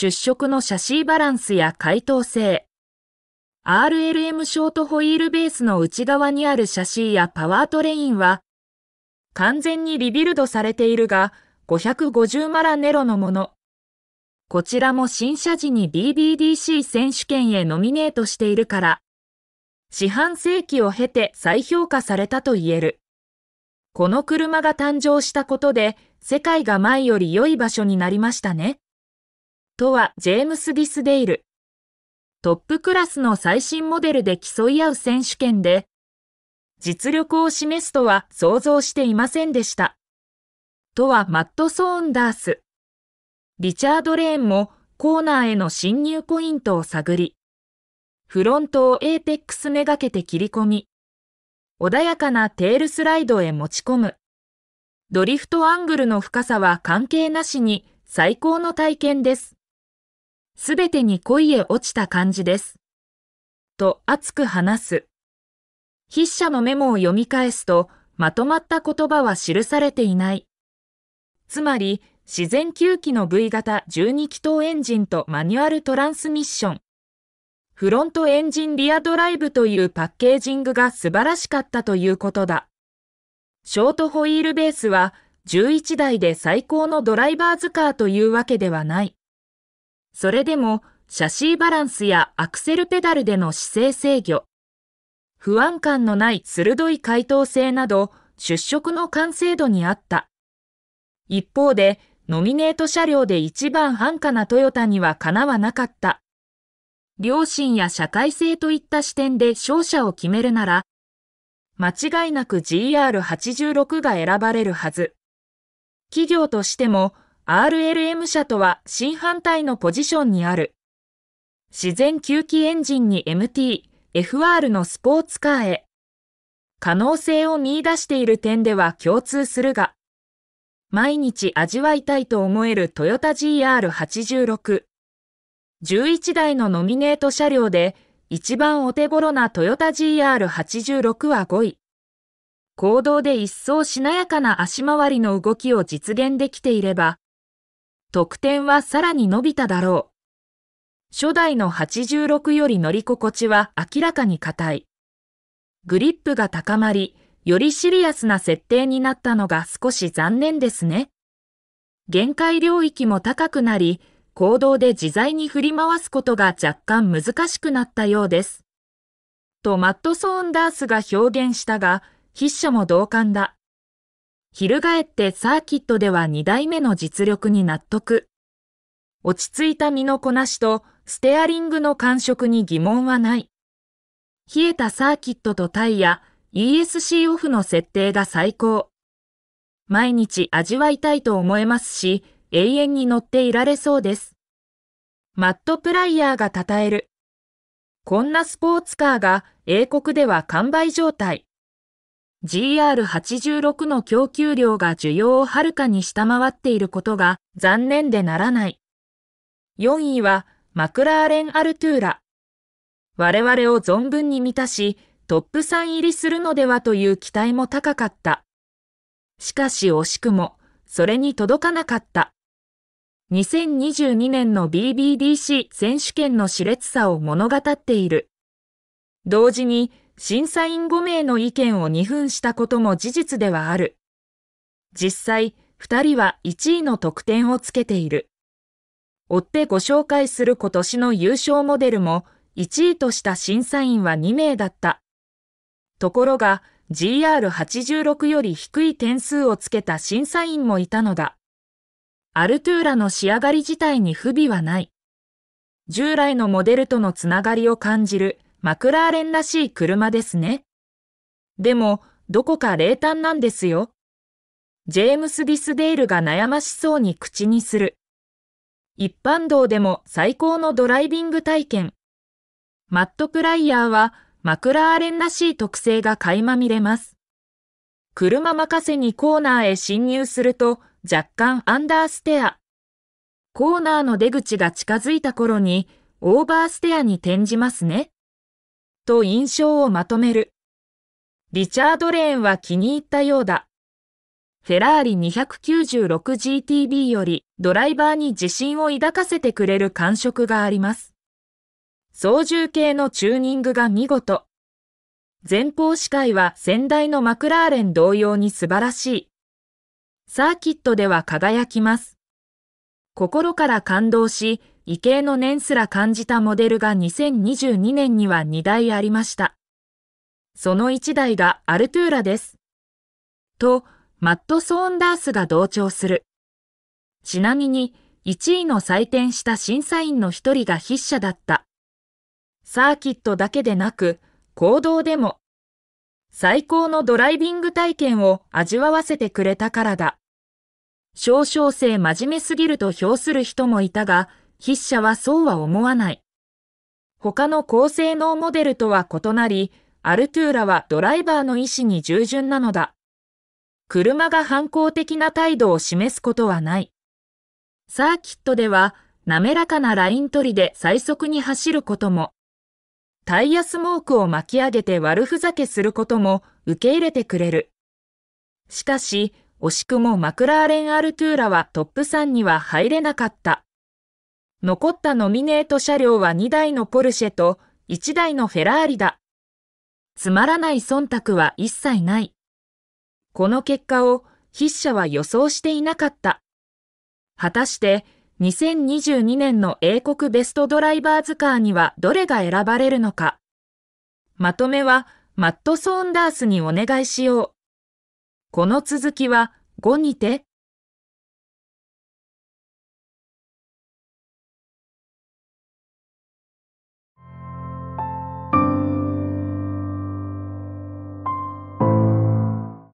出色のシャシーバランスや解凍性、RLM ショートホイールベースの内側にあるシャシーやパワートレインは、完全にリビルドされているが、550マラネロのもの。こちらも新車時に BBDC 選手権へノミネートしているから、四半世紀を経て再評価されたと言える。この車が誕生したことで、世界が前より良い場所になりましたね。とはジェームス・ディスデイル。トップクラスの最新モデルで競い合う選手権で、実力を示すとは想像していませんでした。とはマット・ソーンダース。リチャード・レーンもコーナーへの侵入ポイントを探り、フロントをエーペックスめがけて切り込み、穏やかなテールスライドへ持ち込む。ドリフトアングルの深さは関係なしに最高の体験です。すべてに恋へ落ちた感じです。と熱く話す。筆者のメモを読み返すと、まとまった言葉は記されていない。つまり、自然吸気の V 型12気筒エンジンとマニュアルトランスミッション。フロントエンジンリアドライブというパッケージングが素晴らしかったということだ。ショートホイールベースは11台で最高のドライバーズカーというわけではない。それでも、シャシーバランスやアクセルペダルでの姿勢制御、不安感のない鋭い回答性など、出色の完成度にあった。一方で、ノミネート車両で一番安価なトヨタにはかなわなかった。良心や社会性といった視点で勝者を決めるなら、間違いなく GR86 が選ばれるはず。企業としても RLM 車とは新反対のポジションにある。自然吸気エンジンに MT、FR のスポーツカーへ。可能性を見出している点では共通するが、毎日味わいたいと思えるトヨタ GR86。11台のノミネート車両で、一番お手頃なトヨタ GR86 は5位。行動で一層しなやかな足回りの動きを実現できていれば、得点はさらに伸びただろう。初代の86より乗り心地は明らかに硬い。グリップが高まり、よりシリアスな設定になったのが少し残念ですね。限界領域も高くなり、行動で自在に振り回すことが若干難しくなったようです。とマット・ソーンダースが表現したが、筆者も同感だ。翻ってサーキットでは2代目の実力に納得。落ち着いた身のこなしとステアリングの感触に疑問はない。冷えたサーキットとタイヤ、ESC オフの設定が最高。毎日味わいたいと思えますし、永遠に乗っていられそうです。マットプライヤーが称える。こんなスポーツカーが英国では完売状態。GR86 の供給量が需要をはるかに下回っていることが残念でならない。4位はマクラーレン・アルトゥーラ。我々を存分に満たし、トップ3入りするのではという期待も高かった。しかし惜しくも、それに届かなかった。2022年の BBDC 選手権の熾烈さを物語っている。同時に、審査員5名の意見を2分したことも事実ではある。実際、2人は1位の得点をつけている。追ってご紹介する今年の優勝モデルも、1位とした審査員は2名だった。ところが、GR86 より低い点数をつけた審査員もいたのだ。アルトゥーラの仕上がり自体に不備はない。従来のモデルとのつながりを感じるマクラーレンらしい車ですね。でも、どこか冷淡なんですよ。ジェームス・ディスデールが悩ましそうに口にする。一般道でも最高のドライビング体験。マット・プライヤーは、マクラーレンらしい特性が垣間見れます。車任せにコーナーへ侵入すると、若干アンダーステア。コーナーの出口が近づいた頃に、オーバーステアに転じますね。と印象をまとめる。リチャード・レーンは気に入ったようだ。フェラーリ 296GTB よりドライバーに自信を抱かせてくれる感触があります。操縦系のチューニングが見事。前方視界は先代のマクラーレン同様に素晴らしい。サーキットでは輝きます。心から感動し、異形の念すら感じたモデルが2022年には2台ありました。その1台がアルトゥーラです。と、マット・ソーンダースが同調する。ちなみに、1位の採点した審査員の一人が筆者だった。サーキットだけでなく、行動でも、最高のドライビング体験を味わわせてくれたからだ。少々性真面目すぎると評する人もいたが、筆者はそうは思わない。他の高性能モデルとは異なり、アルトゥーラはドライバーの意思に従順なのだ。車が反抗的な態度を示すことはない。サーキットでは滑らかなライン取りで最速に走ることも、タイヤスモークを巻き上げて悪ふざけすることも受け入れてくれる。しかし、惜しくもマクラーレン・アルトゥーラはトップ3には入れなかった。残ったノミネート車両は2台のポルシェと1台のフェラーリだ。つまらない忖度は一切ない。この結果を筆者は予想していなかった。果たして2022年の英国ベストドライバーズカーにはどれが選ばれるのか。まとめはマット・ソーンダースにお願いしよう。この続きは5にて